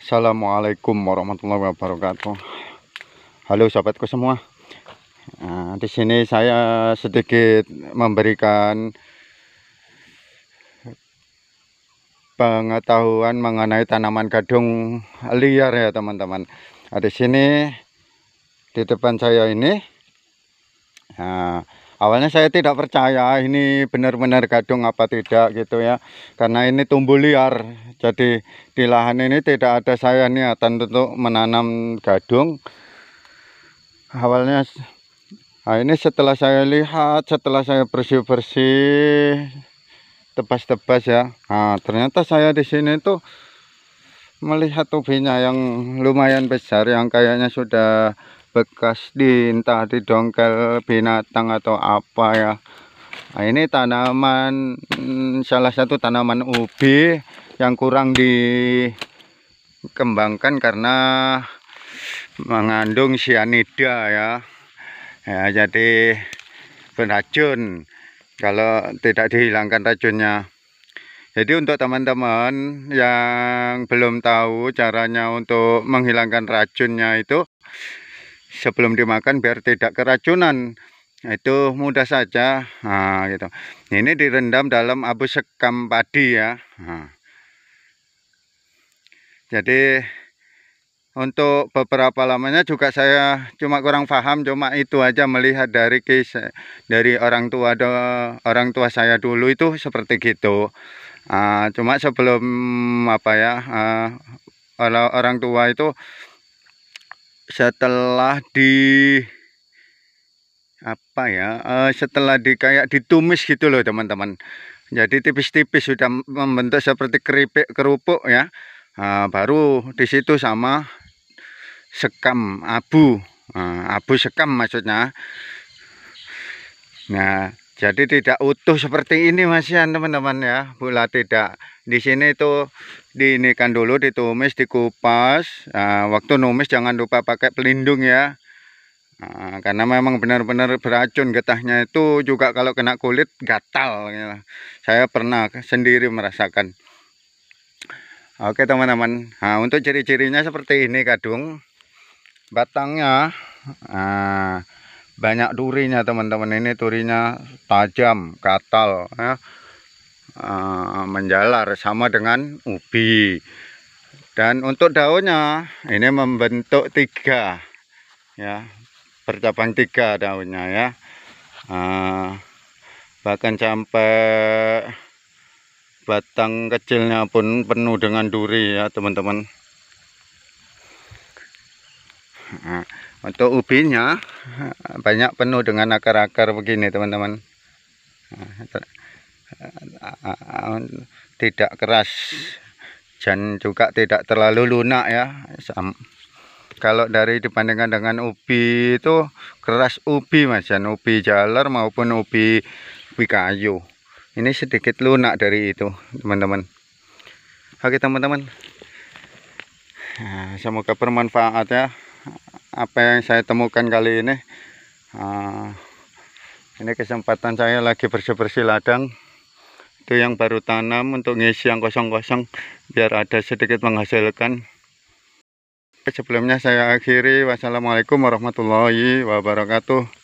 Assalamualaikum warahmatullahi wabarakatuh. Halo sahabatku semua. Nah, di sini saya sedikit memberikan pengetahuan mengenai tanaman gadung liar ya teman-teman. Nah, di sini di depan saya ini nah, awalnya saya tidak percaya ini benar-benar gadung apa tidak gitu ya karena ini tumbuh liar jadi di lahan ini tidak ada saya niatan untuk menanam gadung awalnya nah ini setelah saya lihat setelah saya bersih-bersih tebas-tebas ya nah ternyata saya di sini tuh melihat ubinya yang lumayan besar yang kayaknya sudah bekas di entah di dongkel binatang atau apa ya nah, ini tanaman hmm, salah satu tanaman ubi yang kurang dikembangkan karena mengandung sianida ya ya jadi beracun kalau tidak dihilangkan racunnya jadi untuk teman-teman yang belum tahu caranya untuk menghilangkan racunnya itu sebelum dimakan biar tidak keracunan nah, itu mudah saja nah, gitu ini direndam dalam abu sekam padi ya nah. jadi untuk beberapa lamanya juga saya cuma kurang paham cuma itu aja melihat dari kis dari orang tua do, orang tua saya dulu itu seperti gitu uh, cuma sebelum apa ya uh, orang tua itu setelah di apa ya eh, setelah di kayak ditumis gitu loh teman-teman jadi tipis-tipis sudah membentuk seperti keripik kerupuk ya uh, baru disitu sama sekam abu uh, abu sekam maksudnya nah jadi tidak utuh seperti ini masian ya, teman-teman ya bola tidak di sini itu diinikan dulu ditumis dikupas nah, waktu numis jangan lupa pakai pelindung ya nah, karena memang benar-benar beracun getahnya itu juga kalau kena kulit gatal ya. saya pernah sendiri merasakan Oke teman-teman nah, untuk ciri-cirinya seperti ini kadung batangnya nah, banyak durinya teman-teman ini durinya tajam katal ya. Eh, menjalar sama dengan ubi dan untuk daunnya ini membentuk tiga ya bercabang tiga daunnya ya eh, bahkan sampai batang kecilnya pun penuh dengan duri ya teman-teman untuk ubinya banyak penuh dengan akar-akar begini teman-teman tidak keras dan juga tidak terlalu lunak ya kalau dari dibandingkan dengan ubi itu keras ubi mas dan ubi jalar maupun ubi, ubi kayu ini sedikit lunak dari itu teman-teman oke teman-teman semoga bermanfaat ya apa yang saya temukan kali ini uh, ini kesempatan saya lagi bersih-bersih ladang itu yang baru tanam untuk ngisi yang kosong-kosong biar ada sedikit menghasilkan sebelumnya saya akhiri wassalamualaikum warahmatullahi wabarakatuh